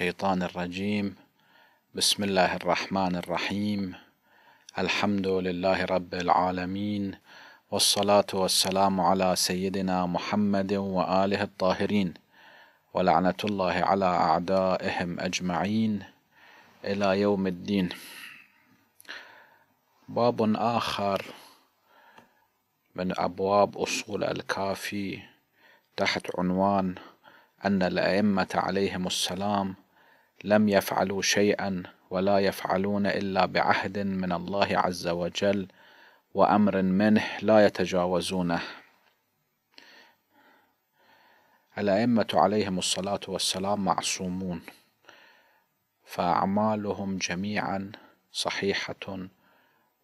الشيطان الرجيم بسم الله الرحمن الرحيم الحمد لله رب العالمين والصلاة والسلام على سيدنا محمد وآله الطاهرين ولعنة الله على أعدائهم أجمعين إلى يوم الدين باب آخر من أبواب أصول الكافي تحت عنوان أن الأئمة عليهم السلام لم يفعلوا شيئا ولا يفعلون الا بعهد من الله عز وجل وامر منه لا يتجاوزونه الائمه عليهم الصلاه والسلام معصومون فاعمالهم جميعا صحيحه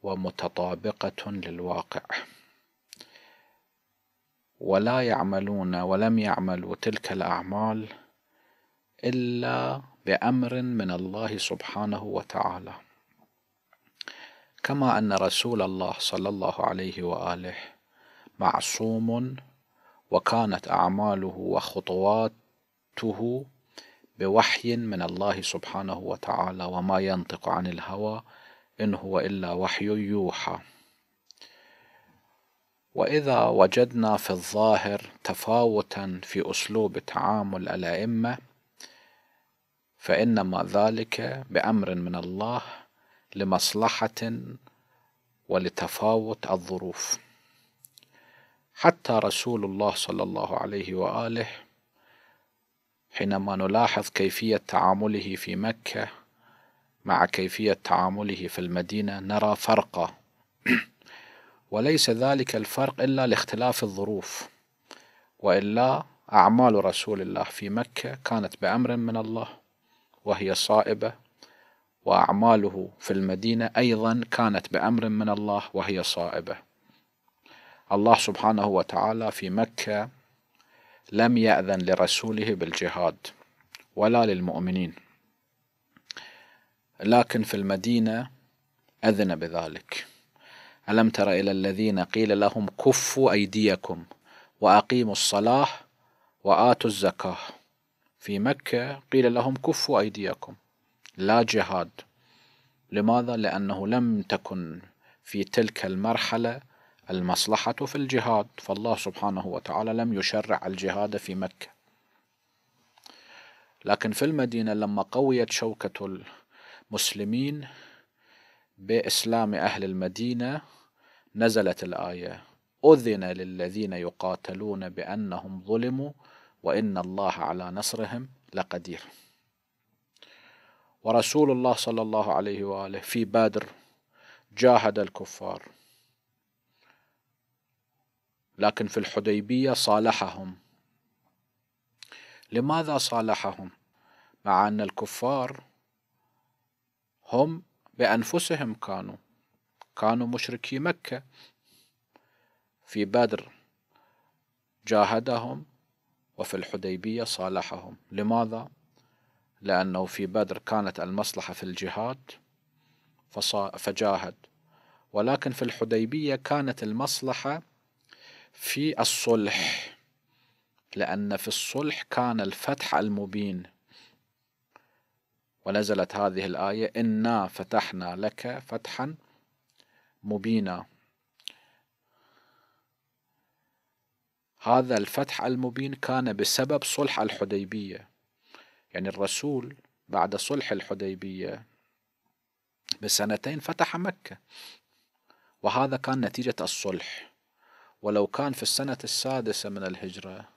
ومتطابقه للواقع ولا يعملون ولم يعملوا تلك الاعمال الا بأمر من الله سبحانه وتعالى كما أن رسول الله صلى الله عليه وآله معصوم وكانت أعماله وخطواته بوحي من الله سبحانه وتعالى وما ينطق عن الهوى إن هو إلا وحي يوحى وإذا وجدنا في الظاهر تفاوتا في أسلوب تعامل الأئمة فإنما ذلك بأمر من الله لمصلحة ولتفاوت الظروف حتى رسول الله صلى الله عليه وآله حينما نلاحظ كيفية تعامله في مكة مع كيفية تعامله في المدينة نرى فرقا وليس ذلك الفرق إلا لاختلاف الظروف وإلا أعمال رسول الله في مكة كانت بأمر من الله وهي صائبة وأعماله في المدينة أيضا كانت بأمر من الله وهي صائبة الله سبحانه وتعالى في مكة لم يأذن لرسوله بالجهاد ولا للمؤمنين لكن في المدينة أذن بذلك ألم تر إلى الذين قيل لهم كفوا أيديكم وأقيموا الصلاة وآتوا الزكاة في مكة قيل لهم كفوا أيديكم لا جهاد لماذا؟ لأنه لم تكن في تلك المرحلة المصلحة في الجهاد فالله سبحانه وتعالى لم يشرع الجهاد في مكة لكن في المدينة لما قويت شوكة المسلمين بإسلام أهل المدينة نزلت الآية أذن للذين يقاتلون بأنهم ظلموا وإن الله على نصرهم لقدير ورسول الله صلى الله عليه وآله في بدر جاهد الكفار لكن في الحديبية صالحهم لماذا صالحهم مع أن الكفار هم بأنفسهم كانوا كانوا مشركي مكة في بدر جاهدهم وفي الحديبية صالحهم لماذا؟ لأنه في بدر كانت المصلحة في الجهاد فجاهد ولكن في الحديبية كانت المصلحة في الصلح لأن في الصلح كان الفتح المبين ونزلت هذه الآية إنا فتحنا لك فتحا مبينا هذا الفتح المبين كان بسبب صلح الحديبية يعني الرسول بعد صلح الحديبية بسنتين فتح مكة وهذا كان نتيجة الصلح ولو كان في السنة السادسة من الهجرة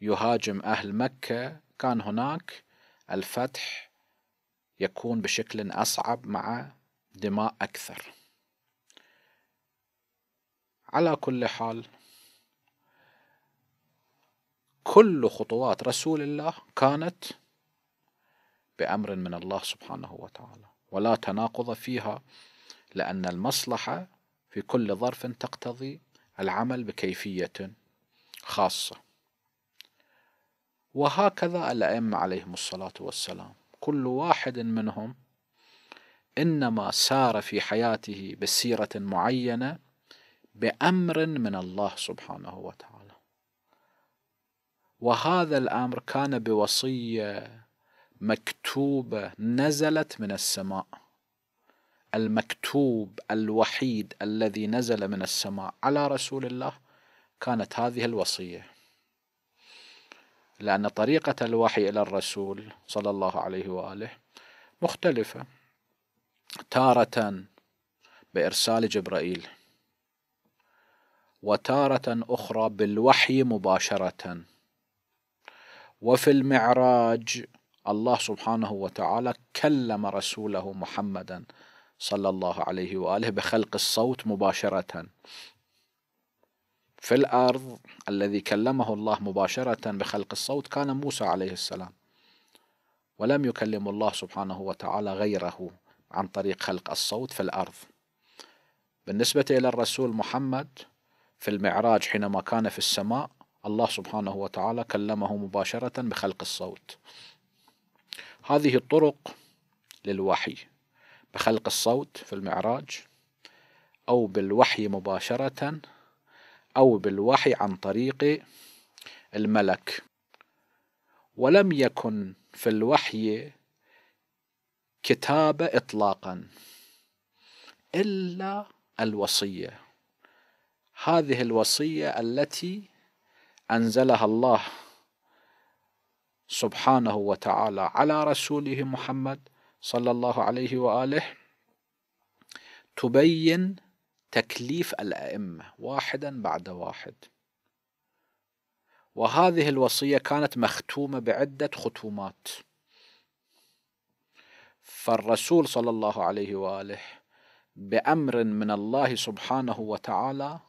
يهاجم أهل مكة كان هناك الفتح يكون بشكل أصعب مع دماء أكثر على كل حال كل خطوات رسول الله كانت بأمر من الله سبحانه وتعالى ولا تناقض فيها لأن المصلحة في كل ظرف تقتضي العمل بكيفية خاصة وهكذا الأئمة عليهم الصلاة والسلام كل واحد منهم إنما سار في حياته بسيرة معينة بأمر من الله سبحانه وتعالى وهذا الامر كان بوصيه مكتوبه نزلت من السماء المكتوب الوحيد الذي نزل من السماء على رسول الله كانت هذه الوصيه لان طريقه الوحي الى الرسول صلى الله عليه واله مختلفه تاره بارسال جبرائيل وتاره اخرى بالوحي مباشره وفي المعراج الله سبحانه وتعالى كلم رسوله محمدا صلى الله عليه واله بخلق الصوت مباشره في الارض الذي كلمه الله مباشره بخلق الصوت كان موسى عليه السلام ولم يكلم الله سبحانه وتعالى غيره عن طريق خلق الصوت في الارض بالنسبه الى الرسول محمد في المعراج حينما كان في السماء الله سبحانه وتعالى كلمه مباشرة بخلق الصوت هذه الطرق للوحي بخلق الصوت في المعراج أو بالوحي مباشرة أو بالوحي عن طريق الملك ولم يكن في الوحي كتابة إطلاقا إلا الوصية هذه الوصية التي أنزلها الله سبحانه وتعالى على رسوله محمد صلى الله عليه وآله تبين تكليف الأئمة واحدا بعد واحد وهذه الوصية كانت مختومة بعدة ختومات فالرسول صلى الله عليه وآله بأمر من الله سبحانه وتعالى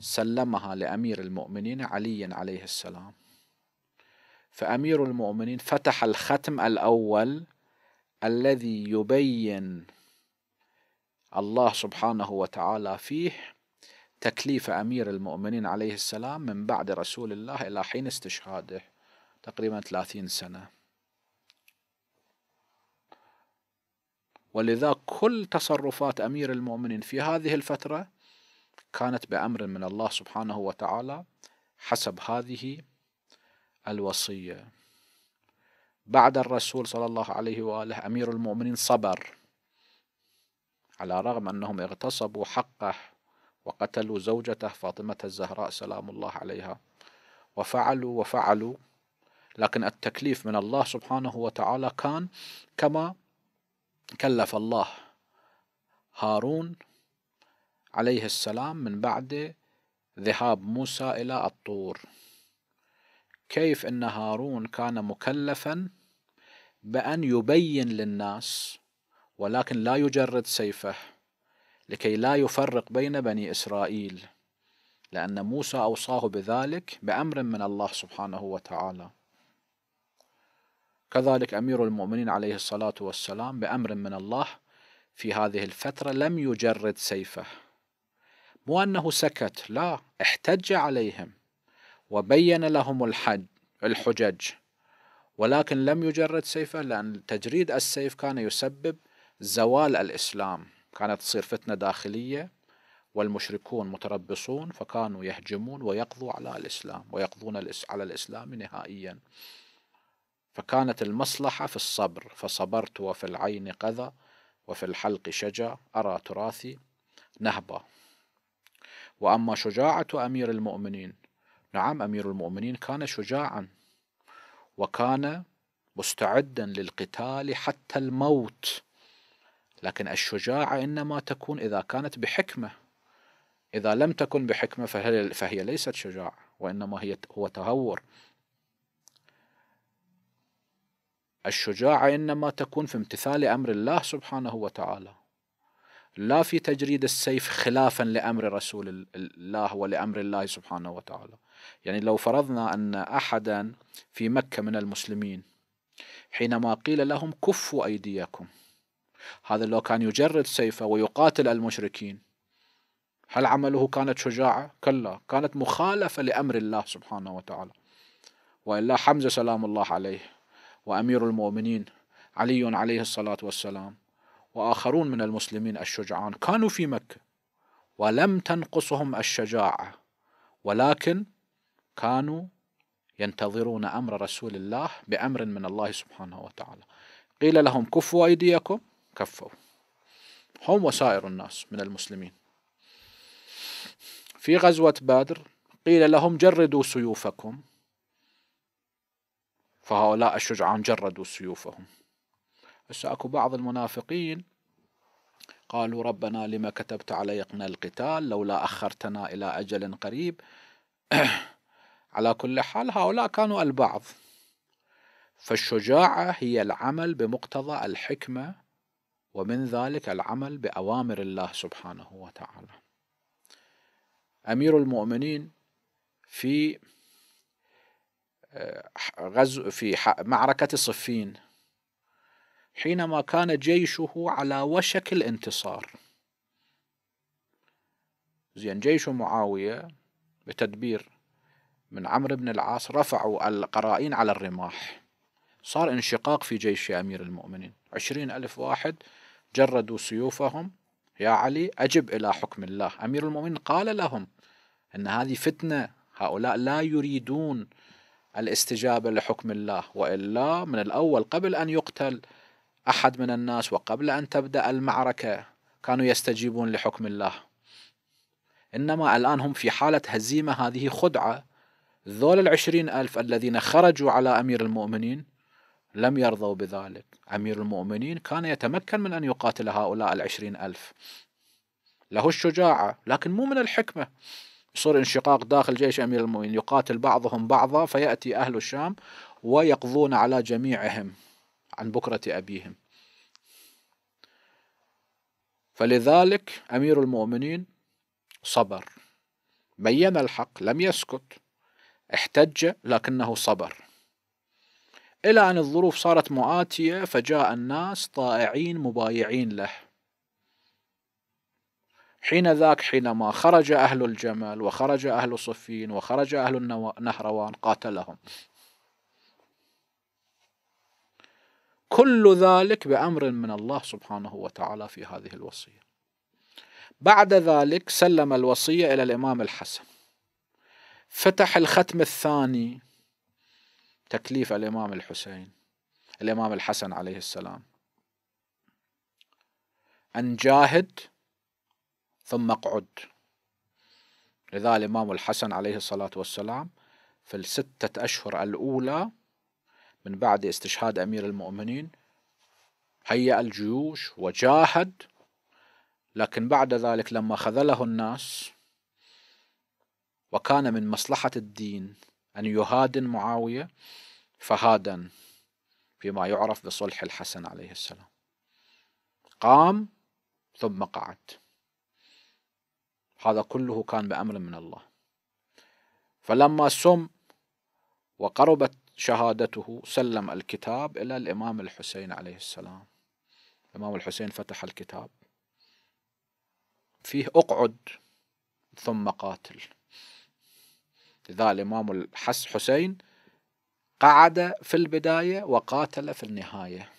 سلمها لأمير المؤمنين علي عليه السلام فأمير المؤمنين فتح الختم الأول الذي يبين الله سبحانه وتعالى فيه تكليف أمير المؤمنين عليه السلام من بعد رسول الله إلى حين استشهاده تقريبا 30 سنة ولذا كل تصرفات أمير المؤمنين في هذه الفترة كانت بأمر من الله سبحانه وتعالى حسب هذه الوصية بعد الرسول صلى الله عليه وآله أمير المؤمنين صبر على رغم أنهم اغتصبوا حقه وقتلوا زوجته فاطمة الزهراء سلام الله عليها وفعلوا وفعلوا لكن التكليف من الله سبحانه وتعالى كان كما كلف الله هارون عليه السلام من بعد ذهاب موسى إلى الطور كيف أن هارون كان مكلفا بأن يبين للناس ولكن لا يجرد سيفه لكي لا يفرق بين بني إسرائيل لأن موسى أوصاه بذلك بأمر من الله سبحانه وتعالى كذلك أمير المؤمنين عليه الصلاة والسلام بأمر من الله في هذه الفترة لم يجرد سيفه مو أنه سكت لا احتج عليهم وبين لهم الحج الحجج ولكن لم يجرد سيفه لأن تجريد السيف كان يسبب زوال الإسلام كانت تصير فتنة داخلية والمشركون متربصون فكانوا يهجمون ويقضوا على الإسلام ويقضون على الإسلام نهائيا فكانت المصلحة في الصبر فصبرت وفي العين قذى وفي الحلق شجا أرى تراثي نهبة وأما شجاعة أمير المؤمنين نعم أمير المؤمنين كان شجاعا وكان مستعدا للقتال حتى الموت لكن الشجاعة إنما تكون إذا كانت بحكمة إذا لم تكن بحكمة فهي ليست شجاعة وإنما هي هو تهور الشجاعة إنما تكون في امتثال أمر الله سبحانه وتعالى لا في تجريد السيف خلافا لامر رسول الله ولامر الله سبحانه وتعالى يعني لو فرضنا ان احدا في مكه من المسلمين حينما قيل لهم كفوا ايديكم هذا لو كان يجرد سيفه ويقاتل المشركين هل عمله كانت شجاعة؟ كلا كانت مخالفة لأمر الله سبحانه وتعالى وإلا حمزة سلام الله عليه وأمير المؤمنين علي عليه الصلاة والسلام وآخرون من المسلمين الشجعان كانوا في مكة ولم تنقصهم الشجاعة ولكن كانوا ينتظرون أمر رسول الله بأمر من الله سبحانه وتعالى قيل لهم كفوا أيديكم كفوا هم وسائر الناس من المسلمين في غزوة بدر قيل لهم جردوا سيوفكم فهؤلاء الشجعان جردوا سيوفهم بس اكو بعض المنافقين قالوا ربنا لما كتبت علينا القتال لولا أخرتنا إلى أجل قريب على كل حال هؤلاء كانوا البعض فالشجاعة هي العمل بمقتضى الحكمة ومن ذلك العمل بأوامر الله سبحانه وتعالى أمير المؤمنين في آه، غزو في معركة صفين حينما كان جيشه على وشك الانتصار زين جيش معاوية بتدبير من عمرو بن العاص رفعوا القرائن على الرماح صار انشقاق في جيش أمير المؤمنين عشرين ألف واحد جردوا سيوفهم يا علي أجب إلى حكم الله أمير المؤمنين قال لهم أن هذه فتنة هؤلاء لا يريدون الاستجابة لحكم الله وإلا من الأول قبل أن يقتل أحد من الناس وقبل أن تبدأ المعركة كانوا يستجيبون لحكم الله إنما الآن هم في حالة هزيمة هذه خدعة ذول العشرين ألف الذين خرجوا على أمير المؤمنين لم يرضوا بذلك أمير المؤمنين كان يتمكن من أن يقاتل هؤلاء العشرين ألف له الشجاعة لكن مو من الحكمة يصير انشقاق داخل جيش أمير المؤمنين يقاتل بعضهم بعضا فيأتي أهل الشام ويقضون على جميعهم عن بكرة أبيهم فلذلك أمير المؤمنين صبر بين الحق لم يسكت احتج لكنه صبر إلى أن الظروف صارت مؤاتية فجاء الناس طائعين مبايعين له حين ذاك حينما خرج أهل الجمل وخرج أهل صفين وخرج أهل النهروان قاتلهم كل ذلك بأمر من الله سبحانه وتعالى في هذه الوصية بعد ذلك سلم الوصية إلى الإمام الحسن فتح الختم الثاني تكليف الإمام الحسين الإمام الحسن عليه السلام أن جاهد ثم اقعد لذا الإمام الحسن عليه الصلاة والسلام في الستة أشهر الأولى من بعد استشهاد أمير المؤمنين هيأ الجيوش وجاهد لكن بعد ذلك لما خذله الناس وكان من مصلحة الدين أن يهادن معاوية فهادن فيما يعرف بصلح الحسن عليه السلام قام ثم قعد هذا كله كان بأمر من الله فلما سم وقربت شهادته سلم الكتاب إلى الإمام الحسين عليه السلام الإمام الحسين فتح الكتاب فيه أقعد ثم قاتل لذا الإمام الحسين قعد في البداية وقاتل في النهاية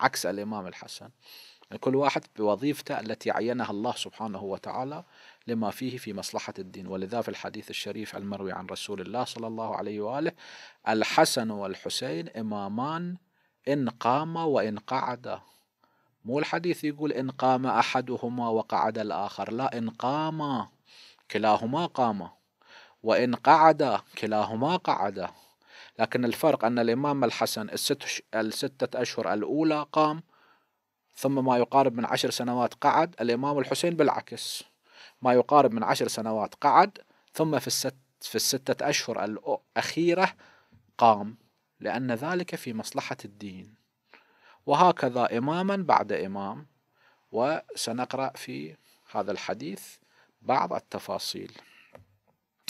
عكس الإمام الحسن يعني كل واحد بوظيفته التي عينها الله سبحانه وتعالى لما فيه في مصلحة الدين ولذا في الحديث الشريف المروي عن رسول الله صلى الله عليه وآله الحسن والحسين إمامان إن قام وإن قعد مو الحديث يقول إن قام أحدهما وقعد الآخر لا إن قام كلاهما قام وإن قعد كلاهما قعد لكن الفرق أن الإمام الحسن الست الستة أشهر الأولى قام ثم ما يقارب من عشر سنوات قعد الإمام الحسين بالعكس ما يقارب من عشر سنوات قعد ثم في الست في الستة أشهر الأخيرة قام لأن ذلك في مصلحة الدين وهكذا إماما بعد إمام وسنقرأ في هذا الحديث بعض التفاصيل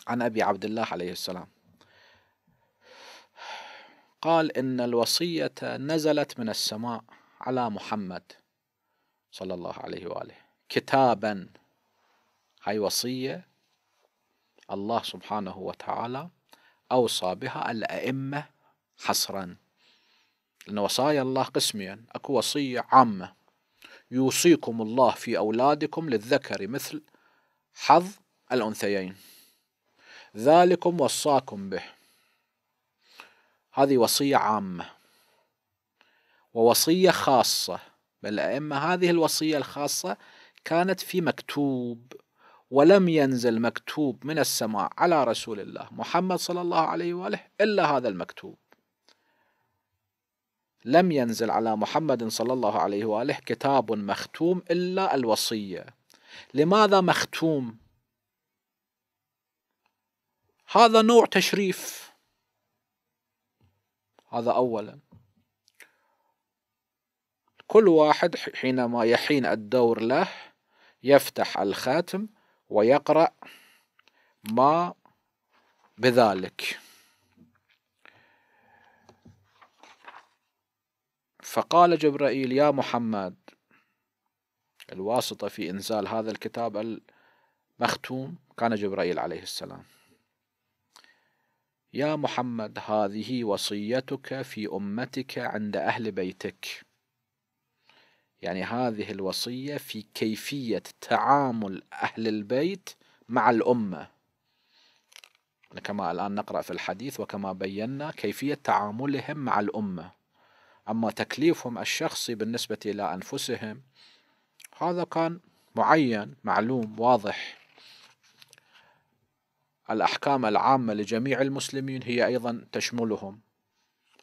عن أبي عبد الله عليه السلام قال إن الوصية نزلت من السماء على محمد صلى الله عليه وآله كتابا هاي وصية الله سبحانه وتعالى أوصى بها الأئمة حصرا لأن وصايا الله قسمين أكو وصية عامة يوصيكم الله في أولادكم للذكر مثل حظ الأنثيين ذلكم وصاكم به هذه وصية عامة ووصية خاصة بالأئمة هذه الوصية الخاصة كانت في مكتوب ولم ينزل مكتوب من السماء على رسول الله محمد صلى الله عليه واله الا هذا المكتوب لم ينزل على محمد صلى الله عليه واله كتاب مختوم الا الوصيه لماذا مختوم هذا نوع تشريف هذا اولا كل واحد حينما يحين الدور له يفتح الخاتم ويقرأ ما بذلك فقال جبرائيل يا محمد الواسطة في إنزال هذا الكتاب المختوم كان جبرائيل عليه السلام يا محمد هذه وصيتك في أمتك عند أهل بيتك يعني هذه الوصية في كيفية تعامل أهل البيت مع الأمة كما الآن نقرأ في الحديث وكما بينا كيفية تعاملهم مع الأمة أما تكليفهم الشخصي بالنسبة إلى أنفسهم هذا كان معين معلوم واضح الأحكام العامة لجميع المسلمين هي أيضا تشملهم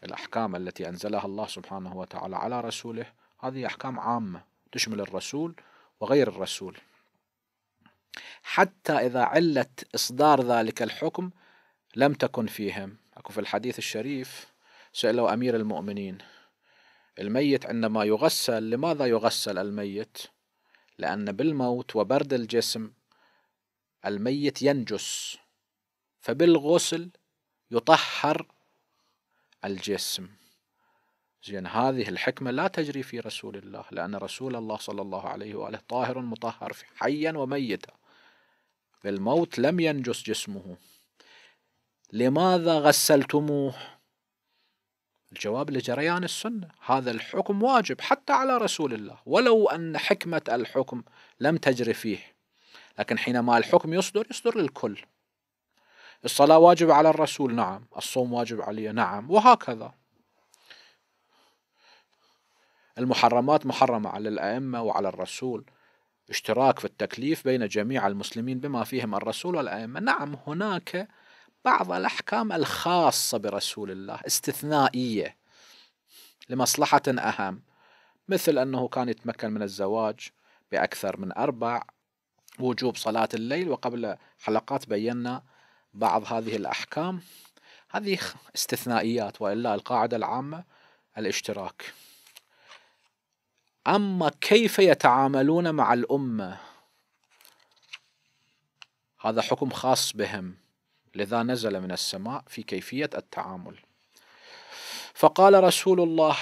الأحكام التي أنزلها الله سبحانه وتعالى على رسوله هذه أحكام عامة تشمل الرسول وغير الرسول حتى إذا علة إصدار ذلك الحكم لم تكن فيهم أكو في الحديث الشريف سألوا أمير المؤمنين الميت عندما يغسل لماذا يغسل الميت لأن بالموت وبرد الجسم الميت ينجس فبالغسل يطهر الجسم زين هذه الحكمة لا تجري في رسول الله لأن رسول الله صلى الله عليه وآله طاهر مطهر حيا وميتا بالموت لم ينجس جسمه لماذا غسلتموه الجواب لجريان السنة هذا الحكم واجب حتى على رسول الله ولو أن حكمة الحكم لم تجري فيه لكن حينما الحكم يصدر يصدر للكل الصلاة واجب على الرسول نعم الصوم واجب علي نعم وهكذا المحرمات محرمة على الأئمة وعلى الرسول اشتراك في التكليف بين جميع المسلمين بما فيهم الرسول والأئمة نعم هناك بعض الأحكام الخاصة برسول الله استثنائية لمصلحة أهم مثل أنه كان يتمكن من الزواج بأكثر من أربع وجوب صلاة الليل وقبل حلقات بينا بعض هذه الأحكام هذه استثنائيات وإلا القاعدة العامة الاشتراك أما كيف يتعاملون مع الأمة هذا حكم خاص بهم لذا نزل من السماء في كيفية التعامل فقال رسول الله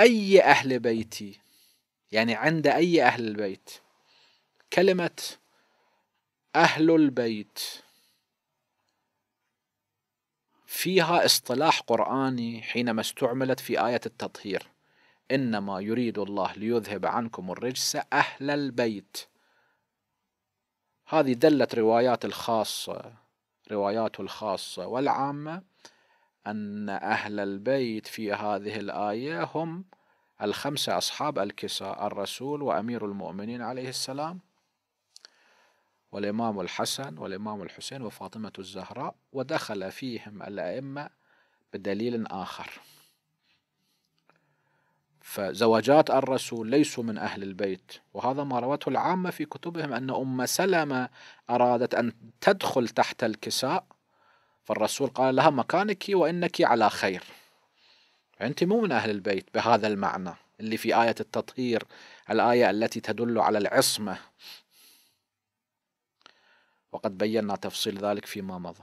أي أهل بيتي يعني عند أي أهل البيت كلمة أهل البيت فيها اصطلاح قرآني حينما استعملت في آية التطهير إنما يريد الله ليذهب عنكم الرجس أهل البيت هذه دلت روايات الخاصة رواياته الخاصة والعامة أن أهل البيت في هذه الآية هم الخمسة أصحاب الكساء الرسول وأمير المؤمنين عليه السلام والإمام الحسن والإمام الحسين وفاطمة الزهراء ودخل فيهم الأئمة بدليل آخر فزواجات الرسول ليسوا من أهل البيت وهذا ما روته العامة في كتبهم أن أم سلمة أرادت أن تدخل تحت الكساء فالرسول قال لها مكانك وإنك على خير أنت مو من أهل البيت بهذا المعنى اللي في آية التطهير الآية التي تدل على العصمة وقد بينا تفصيل ذلك فيما مضى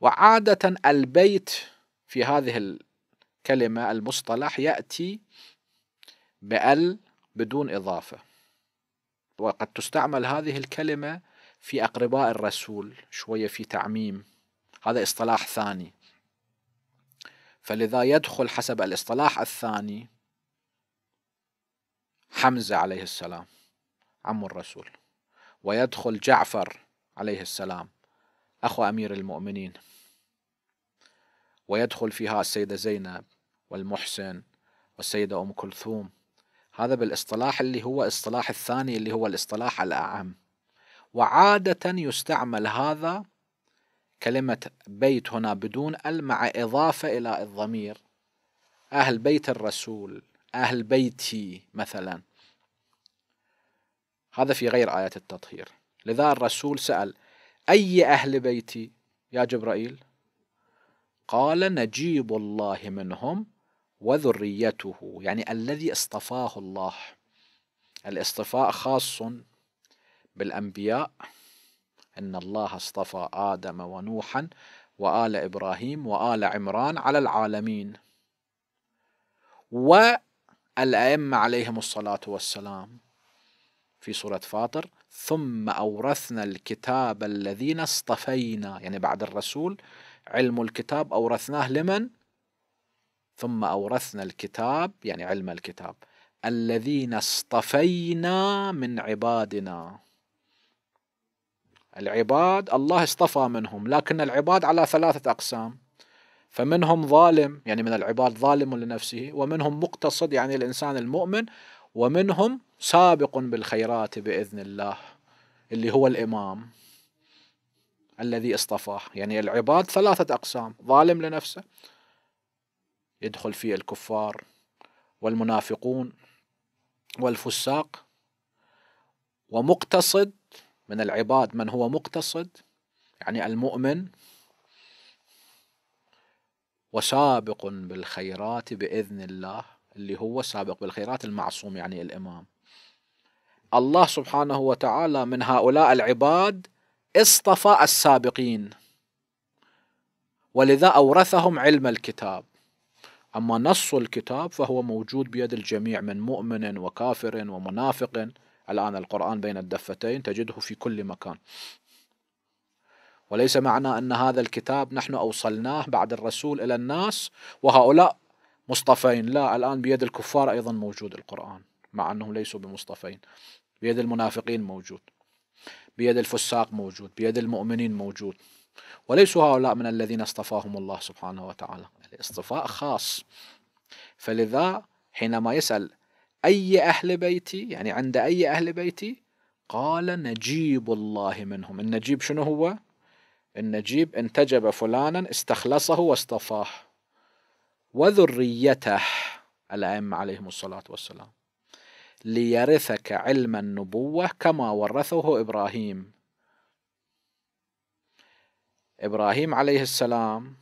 وعادة البيت في هذه الكلمة المصطلح يأتي بأل بدون إضافة وقد تستعمل هذه الكلمة في أقرباء الرسول شوية في تعميم هذا اصطلاح ثاني فلذا يدخل حسب الاصطلاح الثاني حمزة عليه السلام عم الرسول ويدخل جعفر عليه السلام أخو أمير المؤمنين ويدخل فيها السيدة زينب والمحسن والسيدة أم كلثوم هذا بالاصطلاح اللي هو الاصطلاح الثاني اللي هو الاصطلاح الأعم وعادة يستعمل هذا كلمة بيت هنا بدون ال مع إضافة إلى الضمير أهل بيت الرسول أهل بيتي مثلا هذا في غير آية التطهير لذا الرسول سأل أي أهل بيتي يا جبرائيل قال نجيب الله منهم وذريته يعني الذي اصطفاه الله الاصطفاء خاص بالأنبياء إن الله اصطفى آدم ونوحا وآل إبراهيم وآل عمران على العالمين والأئمة عليهم الصلاة والسلام في سورة فاطر ثم أورثنا الكتاب الذين اصطفينا يعني بعد الرسول علم الكتاب أورثناه لمن؟ ثم أورثنا الكتاب يعني علم الكتاب الذين اصطفينا من عبادنا العباد الله اصطفى منهم لكن العباد على ثلاثة أقسام فمنهم ظالم يعني من العباد ظالم لنفسه ومنهم مقتصد يعني الإنسان المؤمن ومنهم سابق بالخيرات بإذن الله اللي هو الإمام الذي اصطفاه يعني العباد ثلاثة أقسام ظالم لنفسه يدخل فيه الكفار والمنافقون والفساق ومقتصد من العباد من هو مقتصد يعني المؤمن وسابق بالخيرات بإذن الله اللي هو سابق بالخيرات المعصوم يعني الإمام الله سبحانه وتعالى من هؤلاء العباد اصطفى السابقين ولذا أورثهم علم الكتاب أما نص الكتاب فهو موجود بيد الجميع من مؤمن وكافر ومنافق الآن القرآن بين الدفتين تجده في كل مكان وليس معنى أن هذا الكتاب نحن أوصلناه بعد الرسول إلى الناس وهؤلاء مصطفين لا الآن بيد الكفار أيضا موجود القرآن مع أنهم ليسوا بمصطفين بيد المنافقين موجود بيد الفساق موجود بيد المؤمنين موجود وليسوا هؤلاء من الذين اصطفاهم الله سبحانه وتعالى الاصطفاء يعني خاص فلذا حينما يسأل أي أهل بيتي يعني عند أي أهل بيتي قال نجيب الله منهم النجيب شنو هو النجيب انتجب فلانا استخلصه واصطفاه وذريته الأئمة عليهم الصلاة والسلام ليرثك علم النبوة كما ورثه إبراهيم إبراهيم عليه السلام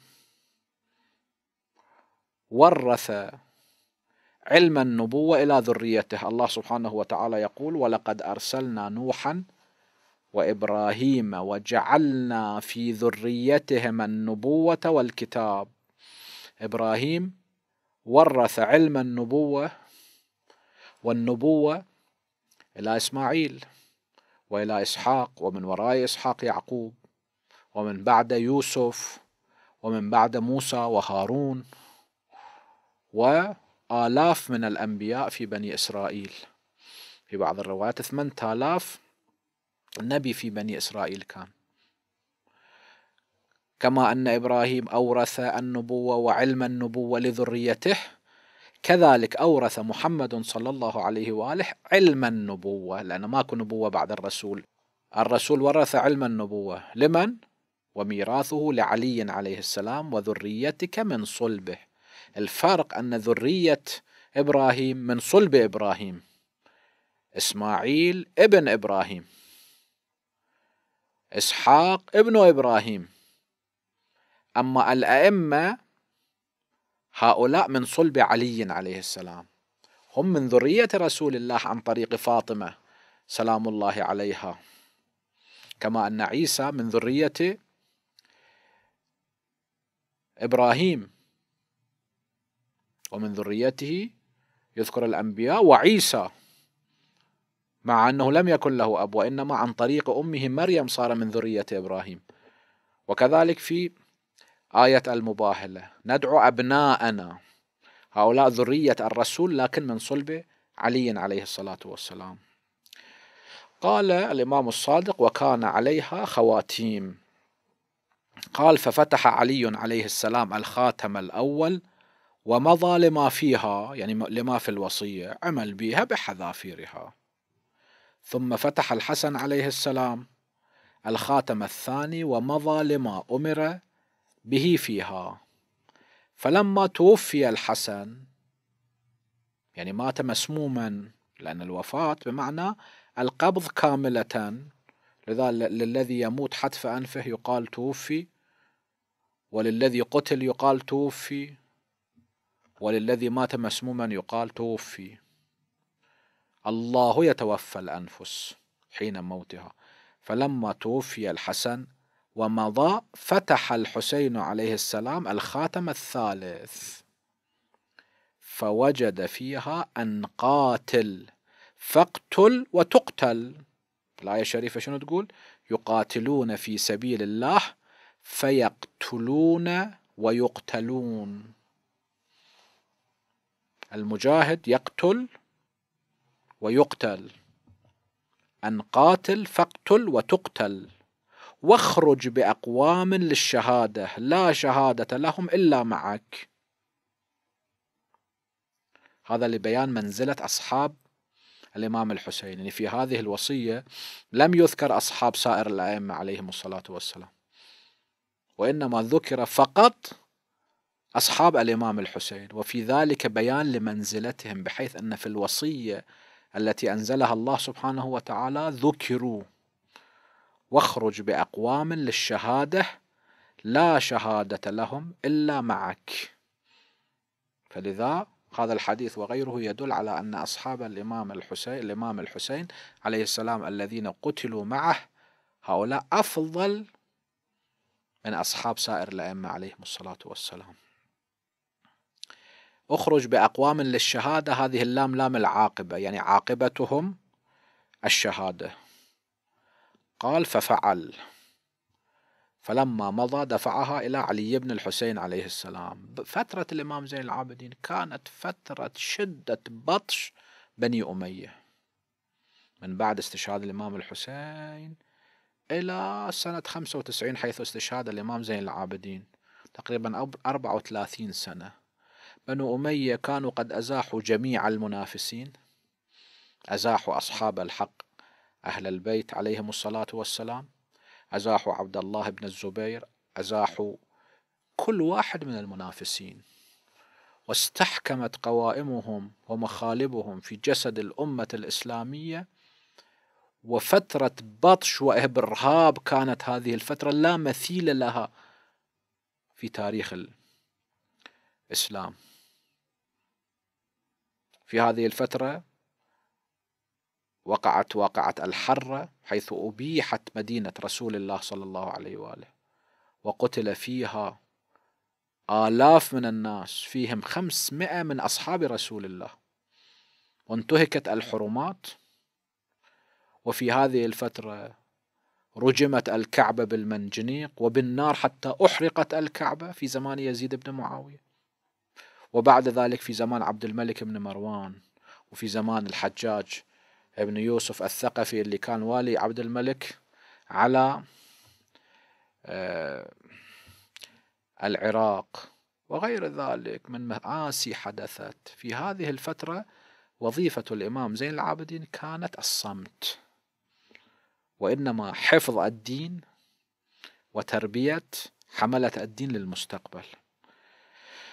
ورث علم النبوة إلى ذريته الله سبحانه وتعالى يقول ولقد أرسلنا نوحا وإبراهيم وجعلنا في ذريتهم النبوة والكتاب إبراهيم ورث علم النبوة والنبوة إلى إسماعيل وإلى إسحاق ومن وراء إسحاق يعقوب ومن بعد يوسف ومن بعد موسى وهارون وآلاف من الأنبياء في بني إسرائيل في بعض الروايات آلاف نبي في بني إسرائيل كان كما أن إبراهيم أورث النبوة وعلم النبوة لذريته كذلك أورث محمد صلى الله عليه وآله علم النبوة لأن ماكو نبوة بعد الرسول الرسول ورث علم النبوة لمن؟ وميراثه لعلي عليه السلام وذريتك من صلبه الفرق أن ذرية إبراهيم من صلب إبراهيم إسماعيل ابن إبراهيم إسحاق ابن إبراهيم أما الأئمة هؤلاء من صلب علي عليه السلام هم من ذرية رسول الله عن طريق فاطمة سلام الله عليها كما أن عيسى من ذرية إبراهيم ومن ذريته يذكر الأنبياء وعيسى مع أنه لم يكن له أب وإنما عن طريق أمه مريم صار من ذرية إبراهيم وكذلك في آية المباهلة ندعو أبناءنا هؤلاء ذرية الرسول لكن من صلب علي عليه الصلاة والسلام قال الإمام الصادق وكان عليها خواتيم قال ففتح علي عليه السلام الخاتم الأول ومضى لما فيها يعني لما في الوصية عمل بها بحذافيرها ثم فتح الحسن عليه السلام الخاتم الثاني ومضى لما أمر به فيها فلما توفي الحسن يعني مات مسموما لأن الوفاة بمعنى القبض كاملة لذا للذي يموت حتف أنفه يقال توفي وللذي قتل يقال توفي وللذي مات مسموما يقال توفي الله يتوفى الأنفس حين موتها فلما توفي الحسن ومضى فتح الحسين عليه السلام الخاتم الثالث فوجد فيها أن قاتل فاقتل وتقتل الآية الشريفة شنو تقول يقاتلون في سبيل الله فيقتلون ويقتلون المجاهد يقتل ويقتل أن قاتل فاقتل وتقتل واخرج باقوام للشهاده لا شهاده لهم الا معك هذا لبيان منزله اصحاب الامام الحسين يعني في هذه الوصيه لم يذكر اصحاب سائر الائمه عليهم الصلاه والسلام وانما ذكر فقط أصحاب الإمام الحسين وفي ذلك بيان لمنزلتهم بحيث أن في الوصية التي أنزلها الله سبحانه وتعالى ذكروا واخرج باقوام للشهاده لا شهاده لهم الا معك فلذا هذا الحديث وغيره يدل على ان اصحاب الامام الحسين الامام الحسين عليه السلام الذين قتلوا معه هؤلاء افضل من اصحاب سائر الائمه عليهم الصلاه والسلام اخرج باقوام للشهاده هذه اللام لام العاقبه يعني عاقبتهم الشهاده قال ففعل فلما مضى دفعها إلى علي بن الحسين عليه السلام فترة الإمام زين العابدين كانت فترة شدة بطش بني أمية من بعد استشهاد الإمام الحسين إلى سنة 95 حيث استشهاد الإمام زين العابدين تقريبا 34 سنة بنو أمية كانوا قد أزاحوا جميع المنافسين أزاحوا أصحاب الحق أهل البيت عليهم الصلاة والسلام أزاحوا عبد الله بن الزبير أزاحوا كل واحد من المنافسين واستحكمت قوائمهم ومخالبهم في جسد الأمة الإسلامية وفترة بطش وإرهاب كانت هذه الفترة لا مثيل لها في تاريخ الإسلام في هذه الفترة وقعت واقعة الحرة حيث أبيحت مدينة رسول الله صلى الله عليه وآله وقتل فيها آلاف من الناس فيهم خمسمائة من أصحاب رسول الله وانتهكت الحرمات وفي هذه الفترة رجمت الكعبة بالمنجنيق وبالنار حتى أحرقت الكعبة في زمان يزيد بن معاوية وبعد ذلك في زمان عبد الملك بن مروان وفي زمان الحجاج ابن يوسف الثقفي اللي كان والي عبد الملك على آه، العراق وغير ذلك من مآسي حدثت في هذه الفترة وظيفة الإمام زين العابدين كانت الصمت وإنما حفظ الدين وتربية حملة الدين للمستقبل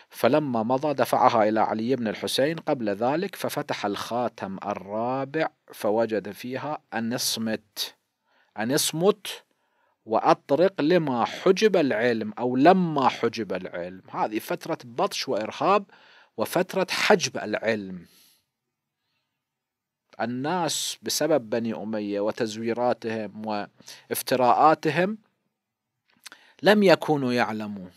فلما مضى دفعها إلى علي بن الحسين قبل ذلك ففتح الخاتم الرابع فوجد فيها أن اصمت أن اصمت وأطرق لما حجب العلم أو لما حجب العلم هذه فترة بطش وإرهاب وفترة حجب العلم الناس بسبب بني أمية وتزويراتهم وافتراءاتهم لم يكونوا يعلمون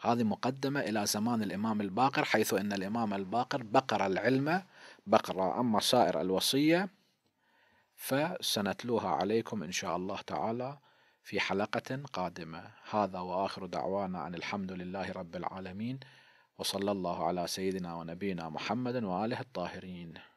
هذه مقدمة إلى زمان الإمام الباقر حيث أن الإمام الباقر بقر العلم بقرة أما سائر الوصية فسنتلوها عليكم إن شاء الله تعالى في حلقة قادمة هذا وآخر دعوانا أن الحمد لله رب العالمين وصلى الله على سيدنا ونبينا محمد وآله الطاهرين